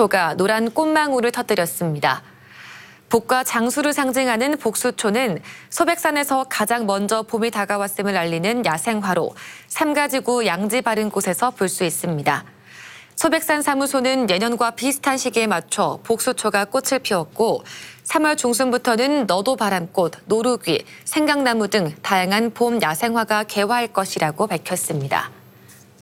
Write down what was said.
복수초가 노란 꽃망울을 터뜨렸습니다. 복과 장수를 상징하는 복수초는 소백산에서 가장 먼저 봄이 다가왔음을 알리는 야생화로 삼가지구 양지 바른 곳에서 볼 수 있습니다. 소백산 사무소는 예년과 비슷한 시기에 맞춰 복수초가 꽃을 피웠고 3월 중순부터는 너도 바람꽃, 노루귀, 생강나무 등 다양한 봄 야생화가 개화할 것이라고 밝혔습니다.